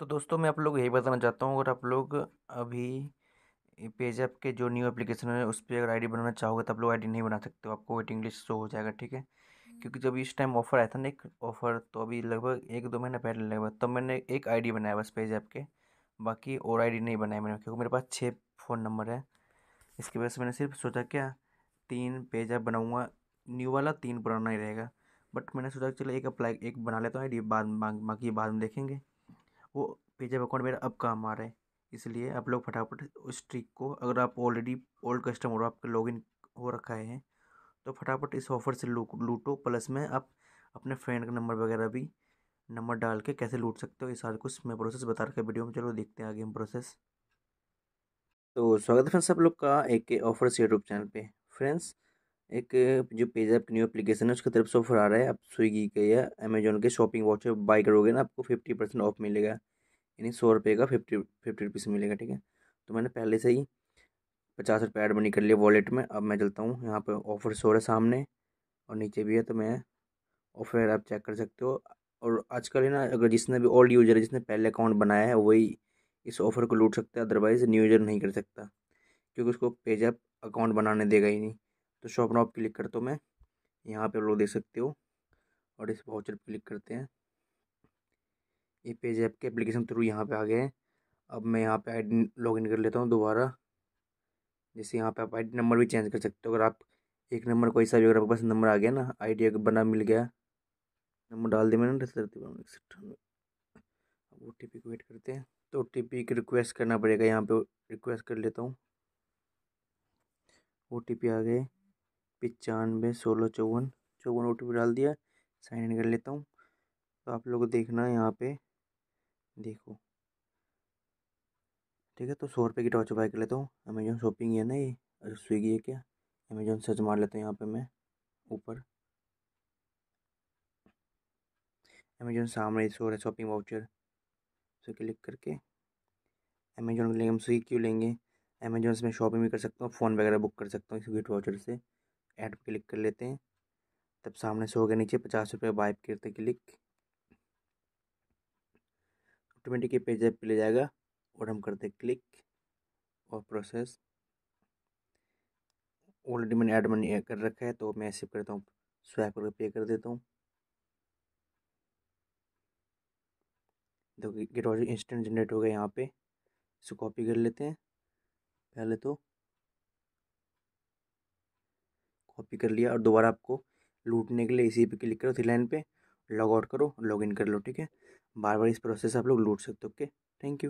तो दोस्तों मैं आप लोग यही बताना चाहता हूँ अगर आप लोग अभी पेजैप के जो न्यू एप्लीकेशन है उस पर अगर आईडी बनाना चाहोगे तो आप लोग आईडी नहीं बना सकते हो आपको वेटिंग लिस्ट शो हो जाएगा ठीक है क्योंकि हम्म। जब इस टाइम ऑफर आया था ना एक ऑफर तो अभी लगभग एक दो महीने पहले लगभग तब तो मैंने एक आईडी बनाया बस पेज ऐप के बाकी और आईडी नहीं बनाया मैंने क्योंकि मेरे पास छः फ़ोन नंबर है इसकी वजह से मैंने सिर्फ सोचा क्या तीन पेज ऐप बनाऊँगा न्यू वाला तीन पुराना ही रहेगा बट मैंने सोचा चलो एक अप्लाई एक बना लेता हूँ आई डी बाद बाकी बाद में देखेंगे वो पेजैप अकाउंट मेरा अब काम आ रहा है इसलिए आप लोग फटाफट उस ट्रिक को अगर आप ऑलरेडी ओल्ड कस्टमर हो आपके लॉगिन हो रखा है तो फटाफट इस ऑफ़र से लूटो प्लस में आप अपने फ्रेंड का नंबर वगैरह भी नंबर डाल के कैसे लूट सकते हो ये सारा कुछ मैं प्रोसेस बता रखा वीडियो में चलो देखते हैं आगे हम प्रोसेस तो स्वागत है फ्रेंड्स आप लोग का एक ऑफ़र से यूट्यूब चैनल पे फ्रेंड्स एक जो पेजैप की न्यू एप्लीकेशन है उसकी तरफ से ऑफर आ रहा है आप स्विगी के या अमेजोन के शॉपिंग वॉच बाई करोगे ना आपको फिफ्टी परसेंट ऑफ मिलेगा यानी सौ रुपये का फिफ्टी फिफ्टी रुपीज़ मिलेगा ठीक है तो मैंने पहले से ही पचास रुपये ऐड मनी कर लिया वॉलेट में अब मैं चलता हूँ यहाँ पर ऑफर रहा है सामने और नीचे भी है तो मैं ऑफर आप चेक कर सकते हो और आजकल है ना अगर जिसने भी ओल्ड यूजर है जिसने पहले अकाउंट बनाया है वही इस ऑफ़र को लूट सकता है अदरवाइज़ न्यू यूजर नहीं कर सकता क्योंकि उसको पेजैप अकाउंट बनाने देगा ही नहीं तो शॉप नॉप क्लिक करता हूँ मैं यहाँ पे लोग देख सकते हो और इस वाउचर पर क्लिक करते हैं ये पेज ऐप के एप्लीकेशन थ्रू यहाँ पे आ गए हैं अब मैं यहाँ पे आई लॉग इन कर लेता हूँ दोबारा जैसे यहाँ पे आप आई नंबर भी चेंज कर सकते हो अगर आप एक नंबर कोई सा भी अगर आपके पास नंबर आ गया ना आई डी बना मिल गया नंबर डाल दिया मैंने अब ओ टी पी को वेट करते हैं तो ओ टी पी की रिक्वेस्ट करना पड़ेगा यहाँ पर रिक्वेस्ट कर लेता हूँ ओ टी पी आ गए पचानवे सोलह चौवन चौवन ओ डाल दिया साइन इन कर लेता हूँ तो आप लोग देखना यहाँ पे देखो ठीक है तो सौ रुपये की टॉर्च बाई कर लेता हूँ अमेजोन शॉपिंग है ना ये और स्विगी है क्या अमेजोन सर्च मार लेता हूँ यहाँ पे मैं ऊपर अमेजोन सामने सो रहा है शॉपिंग वाउचर उसे क्लिक करके अमेजोन लेंगे हम स्विगी क्यों लेंगे अमेजोन से मैं शॉपिंग भी कर सकता हूँ फ़ोन वगैरह बुक कर सकता हूँ इस गिफ्ट वाउचर से ऐड पर क्लिक कर लेते हैं तब सामने से हो गया नीचे पचास रुपये वाइप करते क्लिक ऑटोमेटिक ये पेज ऐप ले जाएगा और हम करते क्लिक और प्रोसेस ऑलरेडी मैंने ऐड मनी कर रखा है तो मैं ऐसे करता हूँ स्वैप करके पे कर देता हूँ देखो गेट इंस्टेंट जनरेट हो गया यहाँ पे इसको कॉपी कर लेते हैं पहले तो कॉपी कर लिया और दोबारा आपको लूटने के लिए इसी पे क्लिक करो थ्री लाइन पे लॉग आउट करो लॉग इन कर लो ठीक है बार बार इस प्रोसेस आप लोग लूट सकते हो ओके थैंक यू